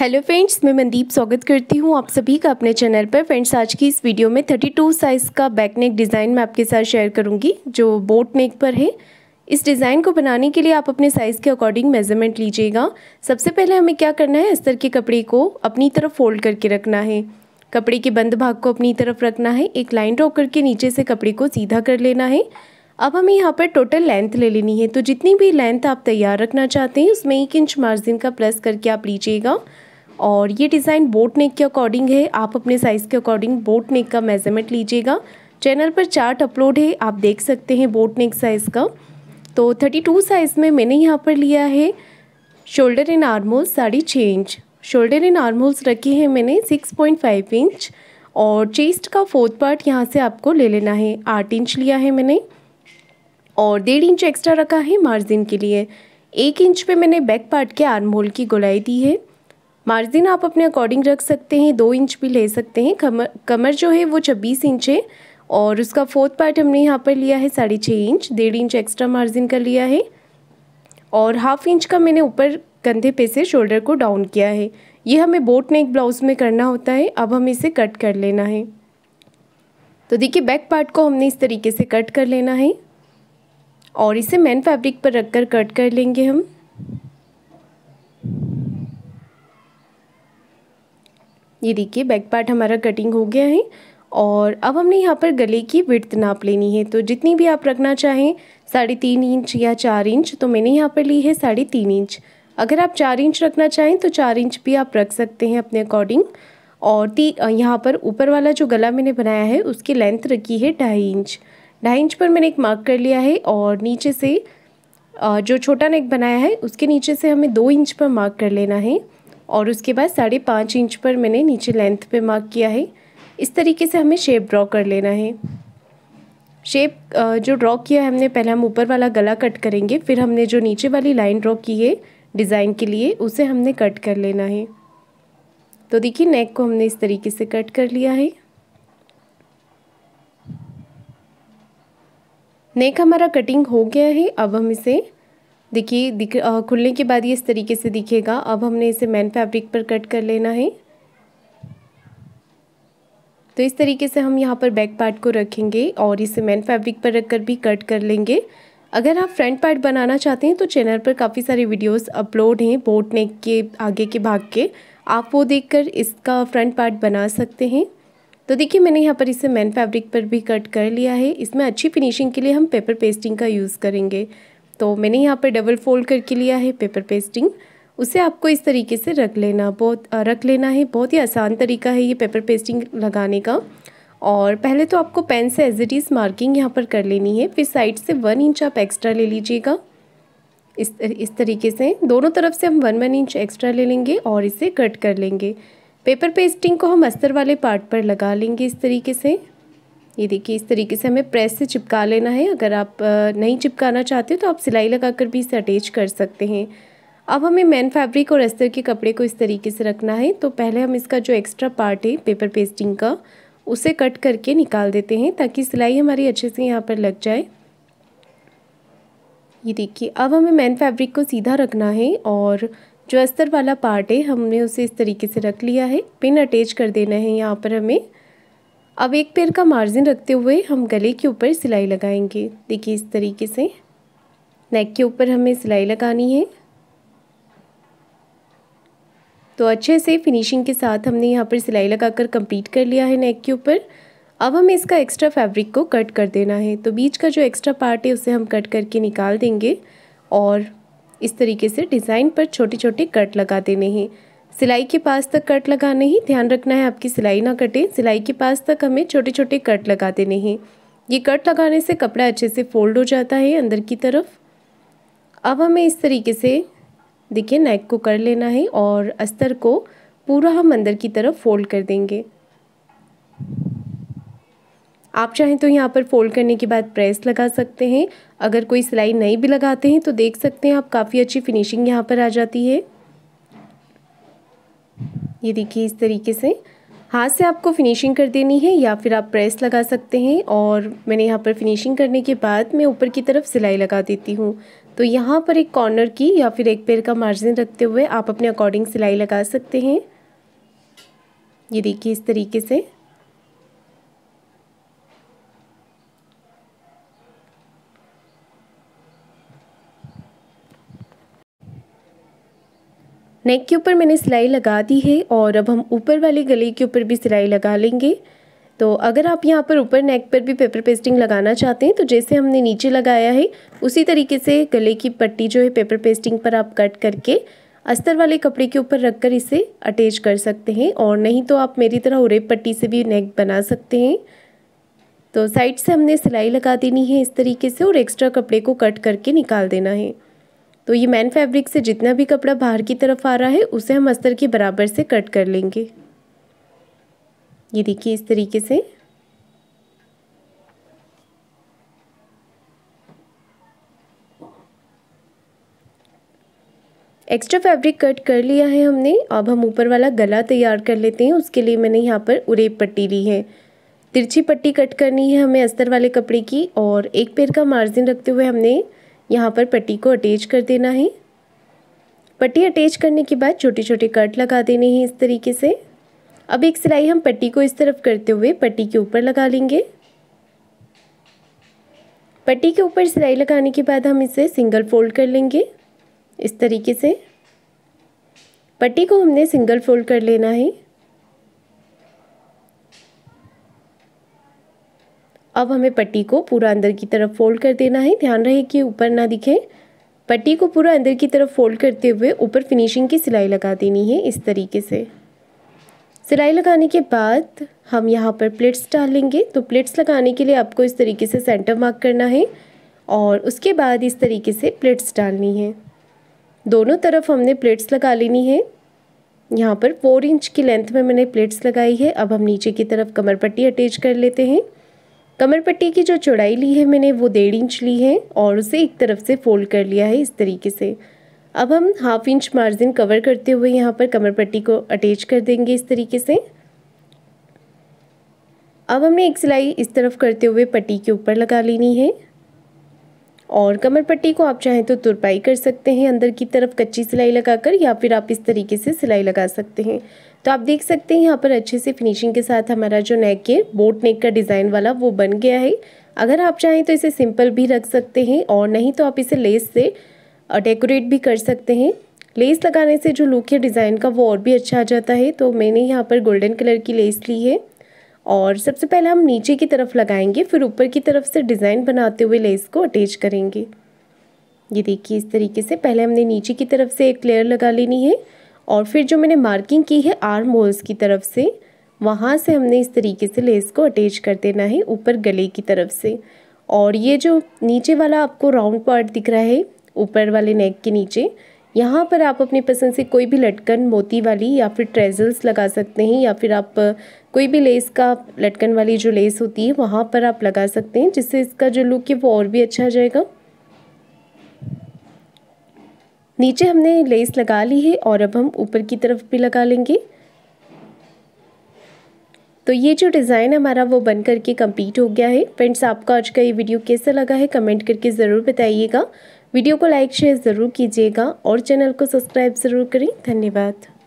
hello friends मैं मनदीप स्वागत करती हूँ आप सभी का अपने चैनल पर फ्रेंड्स आज की इस वीडियो में 32 साइज़ का बैक नेक डिज़ाइन मैं आपके साथ शेयर करूँगी जो बोट नेक पर है इस डिज़ाइन को बनाने के लिए आप अपने साइज़ के अकॉर्डिंग मेज़रमेंट लीजिएगा सबसे पहले हमें क्या करना है अस्तर के कपड़े को अपनी तरफ फोल्ड करके रखना है कपड़े के बंद भाग को अपनी तरफ रखना है एक लाइन ड्रॉ करके नीचे से कपड़े को सीधा कर लेना है अब हमें यहाँ पर टोटल लेंथ ले लेनी है तो जितनी भी लेंथ आप तैयार रखना चाहते हैं उसमें एक इंच मार्जिन का प्लस करके आप लीजिएगा और ये डिज़ाइन बोट नेक के अकॉर्डिंग है आप अपने साइज़ के अकॉर्डिंग बोट नेक का मेज़रमेंट लीजिएगा चैनल पर चार्ट अपलोड है आप देख सकते हैं बोट नेक साइज़ का तो 32 साइज़ में मैंने यहाँ पर लिया है शोल्डर इन आर्मोल्स साढ़े छः इंच शोल्डर इन आर्मोल्स रखे हैं मैंने 6.5 इंच और चेस्ट का फोर्थ पार्ट यहाँ से आपको ले लेना है आठ इंच लिया है मैंने और डेढ़ इंच एक्स्ट्रा रखा है मार्जिन के लिए एक इंच पे मैंने बैक पार्ट के आर्म होल की गोलाई दी है मार्जिन आप अपने अकॉर्डिंग रख सकते हैं दो इंच भी ले सकते हैं कमर कमर जो है वो छब्बीस इंच है और उसका फोर्थ पार्ट हमने यहाँ पर लिया है साढ़े छः इंच डेढ़ इंच एक्स्ट्रा मार्जिन का लिया है और हाफ इंच का मैंने ऊपर कंधे पे से शोल्डर को डाउन किया है ये हमें बोट नेक ब्लाउज़ में करना होता है अब हमें इसे कट कर लेना है तो देखिए बैक पार्ट को हमने इस तरीके से कट कर लेना है और इसे मेन फैब्रिक पर रख कर कट कर लेंगे हम ये देखिए बैक पार्ट हमारा कटिंग हो गया है और अब हमने यहाँ पर गले की विड्थ नाप लेनी है तो जितनी भी आप रखना चाहें साढ़े तीन इंच या चार इंच तो मैंने यहाँ पर ली है साढ़े तीन इंच अगर आप चार इंच रखना चाहें तो चार इंच भी आप रख सकते हैं अपने अकॉर्डिंग और ती यहाँ पर ऊपर वाला जो गला मैंने बनाया है उसकी लेंथ रखी है ढाई इंच ढाई इंच पर मैंने एक मार्क कर लिया है और नीचे से जो छोटा नेक बनाया है उसके नीचे से हमें दो इंच पर मार्क कर लेना है और उसके बाद साढ़े पाँच इंच पर मैंने नीचे लेंथ पे मार्क किया है इस तरीके से हमें शेप ड्रॉ कर लेना है शेप जो ड्रॉ किया है हमने पहले हम ऊपर वाला गला कट करेंगे फिर हमने जो नीचे वाली लाइन ड्रॉ की है डिज़ाइन के लिए उसे हमने कट कर लेना है तो देखिए नेक को हमने इस तरीके से कट कर लिया है नेक हमारा कटिंग हो गया है अब हम इसे देखिए दिख खुलने के बाद ये इस तरीके से दिखेगा अब हमने इसे मैन फैब्रिक पर कट कर लेना है तो इस तरीके से हम यहाँ पर बैक पार्ट को रखेंगे और इसे मैन फैब्रिक पर रखकर भी कट कर लेंगे अगर आप फ्रंट पार्ट बनाना चाहते हैं तो चैनल पर काफ़ी सारे वीडियोस अपलोड हैं बोट नेक के आगे के भाग के आप वो देखकर इसका फ्रंट पार्ट बना सकते हैं तो देखिए मैंने यहाँ पर इसे मैन फैब्रिक पर भी कट कर लिया है इसमें अच्छी फिनिशिंग के लिए हम पेपर पेस्टिंग का यूज़ करेंगे तो मैंने यहाँ पर डबल फोल्ड करके लिया है पेपर पेस्टिंग उसे आपको इस तरीके से रख लेना बहुत रख लेना है बहुत ही आसान तरीका है ये पेपर पेस्टिंग लगाने का और पहले तो आपको पेन से एज इट इज़ मार्किंग यहाँ पर कर लेनी है फिर साइड से वन इंच आप एक्स्ट्रा ले लीजिएगा इस इस तरीके से दोनों तरफ से हम वन वन इंच एक्स्ट्रा ले लेंगे और इसे कट कर लेंगे पेपर पेस्टिंग को हम अस्तर वाले पार्ट पर लगा लेंगे इस तरीके से ये देखिए इस तरीके से हमें प्रेस से चिपका लेना है अगर आप नहीं चिपकाना चाहते हो तो आप सिलाई लगा कर भी इसे अटैच कर सकते हैं अब हमें मैन फैब्रिक और अस्तर के कपड़े को इस तरीके से रखना है तो पहले हम इसका जो एक्स्ट्रा पार्ट है पेपर पेस्टिंग का उसे कट करके निकाल देते हैं ताकि सिलाई हमारी अच्छे से यहाँ पर लग जाए ये देखिए अब हमें मैन फैब्रिक को सीधा रखना है और जो अस्तर वाला पार्ट है हमने उसे इस तरीके से रख लिया है पिन अटैच कर देना है यहाँ पर हमें अब एक पैर का मार्जिन रखते हुए हम गले के ऊपर सिलाई लगाएंगे देखिए इस तरीके से नेक के ऊपर हमें सिलाई लगानी है तो अच्छे से फिनिशिंग के साथ हमने यहाँ पर सिलाई लगाकर कंप्लीट कर लिया है नेक के ऊपर अब हमें इसका एक्स्ट्रा फैब्रिक को कट कर देना है तो बीच का जो एक्स्ट्रा पार्ट है उसे हम कट करके निकाल देंगे और इस तरीके से डिज़ाइन पर छोटे छोटे कट लगा देने हैं सिलाई के पास तक कट लगाने ही ध्यान रखना है आपकी सिलाई ना कटे सिलाई के पास तक हमें छोटे छोटे कट लगा देने हैं ये कट लगाने से कपड़ा अच्छे से फोल्ड हो जाता है अंदर की तरफ अब हमें इस तरीके से देखिए नेक को कर लेना है और अस्तर को पूरा हम अंदर की तरफ फोल्ड कर देंगे आप चाहें तो यहाँ पर फोल्ड करने के बाद प्रेस लगा सकते हैं अगर कोई सिलाई नहीं भी लगाते हैं तो देख सकते हैं आप काफ़ी अच्छी फिनिशिंग यहाँ पर आ जाती है ये देखिए इस तरीके से हाथ से आपको फिनिशिंग कर देनी है या फिर आप प्रेस लगा सकते हैं और मैंने यहाँ पर फिनिशिंग करने के बाद मैं ऊपर की तरफ सिलाई लगा देती हूँ तो यहाँ पर एक कॉर्नर की या फिर एक पैर का मार्जिन रखते हुए आप अपने अकॉर्डिंग सिलाई लगा सकते हैं ये देखिए इस तरीके से नेक के ऊपर मैंने सिलाई लगा दी है और अब हम ऊपर वाले गले के ऊपर भी सिलाई लगा लेंगे तो अगर आप यहाँ पर ऊपर नेक पर भी पेपर पेस्टिंग लगाना चाहते हैं तो जैसे हमने नीचे लगाया है उसी तरीके से गले की पट्टी जो है पेपर पेस्टिंग पर आप कट करके अस्तर वाले कपड़े के ऊपर रखकर इसे अटैच कर सकते हैं और नहीं तो आप मेरी तरह उरेब पट्टी से भी नेक बना सकते हैं तो साइड से हमने सिलाई लगा देनी है इस तरीके से और एक्स्ट्रा कपड़े को कट करके निकाल देना है तो ये मैन फैब्रिक से जितना भी कपड़ा बाहर की तरफ आ रहा है उसे हम अस्तर के बराबर से कट कर लेंगे ये देखिए इस तरीके से एक्स्ट्रा फैब्रिक कट कर लिया है हमने अब हम ऊपर वाला गला तैयार कर लेते हैं उसके लिए मैंने यहाँ पर उरेब पट्टी ली है तिरछी पट्टी कट करनी है हमें अस्तर वाले कपड़े की और एक पैर का मार्जिन रखते हुए हमने यहाँ पर पट्टी को अटैच कर देना है पट्टी अटैच करने के बाद छोटे छोटे कट लगा देने हैं इस तरीके से अब एक सिलाई हम पट्टी को इस तरफ करते हुए पट्टी के ऊपर लगा लेंगे पट्टी के ऊपर सिलाई लगाने के बाद हम इसे सिंगल फोल्ड कर लेंगे इस तरीके से पट्टी को हमने सिंगल फोल्ड कर लेना है अब हमें पट्टी को पूरा अंदर की तरफ फोल्ड कर देना है ध्यान रहे कि ऊपर ना दिखे पट्टी को पूरा अंदर की तरफ फोल्ड करते हुए ऊपर फिनिशिंग की सिलाई लगा देनी है इस तरीके से सिलाई लगाने के बाद हम यहाँ पर प्लेट्स डालेंगे तो प्लेट्स लगाने के लिए आपको इस तरीके से सेंटर मार्क करना है और उसके बाद इस तरीके से प्लेट्स डालनी है दोनों तरफ हमने प्लेट्स लगा लेनी है यहाँ पर फोर इंच की लेंथ में मैंने प्लेट्स लगाई है अब हम नीचे की तरफ कमर पट्टी अटैच कर लेते हैं कमर पट्टी की जो चौड़ाई ली है मैंने वो डेढ़ इंच ली है और उसे एक तरफ से फोल्ड कर लिया है इस तरीके से अब हम हाफ इंच मार्जिन कवर करते हुए यहाँ पर कमर पट्टी को अटैच कर देंगे इस तरीके से अब हमने एक सिलाई इस तरफ करते हुए पट्टी के ऊपर लगा लेनी है और कमर पट्टी को आप चाहें तो तुरपाई कर सकते हैं अंदर की तरफ कच्ची सिलाई लगाकर या फिर आप इस तरीके से सिलाई लगा सकते हैं तो आप देख सकते हैं यहाँ पर अच्छे से फिनिशिंग के साथ हमारा जो नेक है बोट नेक का डिज़ाइन वाला वो बन गया है अगर आप चाहें तो इसे सिंपल भी रख सकते हैं और नहीं तो आप इसे लेस से डेकोरेट भी कर सकते हैं लेस लगाने से जो लुक है डिज़ाइन का वो और भी अच्छा आ जाता है तो मैंने यहाँ पर गोल्डन कलर की लेस ली है और सबसे पहले हम नीचे की तरफ लगाएंगे फिर ऊपर की तरफ से डिज़ाइन बनाते हुए लेस को अटैच करेंगे ये देखिए इस तरीके से पहले हमने नीचे की तरफ से एक लेयर लगा लेनी है और फिर जो मैंने मार्किंग की है आर्म होल्स की तरफ से वहाँ से हमने इस तरीके से लेस को अटैच कर देना है ऊपर गले की तरफ से और ये जो नीचे वाला आपको राउंड पार्ट दिख रहा है ऊपर वाले नेक के नीचे यहाँ पर आप अपनी पसंद से कोई भी लटकन मोती वाली या फिर ट्रेजल्स लगा सकते हैं या फिर आप कोई भी लेस का लटकन वाली जो लेस होती है वहाँ पर आप लगा सकते हैं जिससे इसका जो लुक है वो और भी अच्छा आ जाएगा नीचे हमने लेस लगा ली है और अब हम ऊपर की तरफ भी लगा लेंगे तो ये जो डिज़ाइन हमारा वो बन करके कंप्लीट हो गया है फ्रेंड्स आपका आज का ये वीडियो कैसा लगा है कमेंट करके ज़रूर बताइएगा वीडियो को लाइक शेयर ज़रूर कीजिएगा और चैनल को सब्सक्राइब ज़रूर करें धन्यवाद